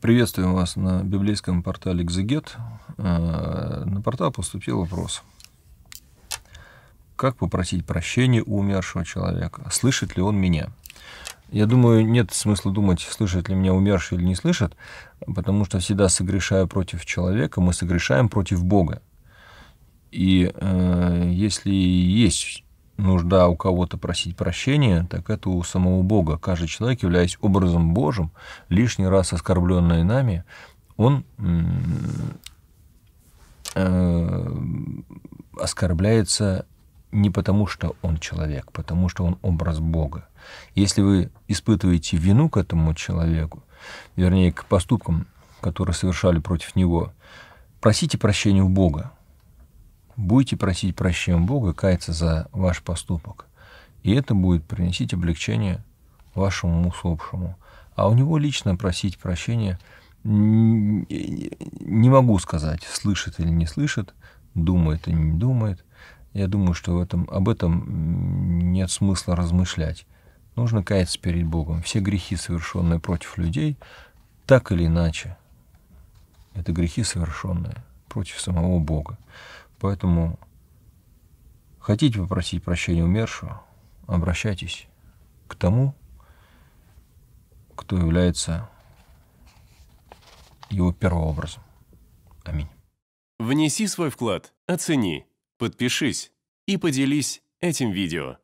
Приветствуем вас на библейском портале «Экзегет». Э, на портал поступил вопрос. Как попросить прощения у умершего человека? Слышит ли он меня? Я думаю, нет смысла думать, слышит ли меня умерший или не слышит, потому что всегда согрешая против человека, мы согрешаем против Бога. И э, если есть нужда у кого-то просить прощения, так это у самого Бога. Каждый человек, являясь образом Божьим, лишний раз оскорбленный нами, он э, оскорбляется не потому, что он человек, потому что он образ Бога. Если вы испытываете вину к этому человеку, вернее, к поступкам, которые совершали против него, просите прощения у Бога будете просить прощения Бога, каяться за ваш поступок, и это будет приносить облегчение вашему усопшему. А у него лично просить прощения не могу сказать, слышит или не слышит, думает или не думает. Я думаю, что в этом, об этом нет смысла размышлять. Нужно каяться перед Богом. Все грехи, совершенные против людей, так или иначе, это грехи, совершенные против самого Бога. Поэтому хотите попросить прощения умершего, обращайтесь к тому, кто является его первообразом. Аминь. Внеси свой вклад, оцени, подпишись и поделись этим видео.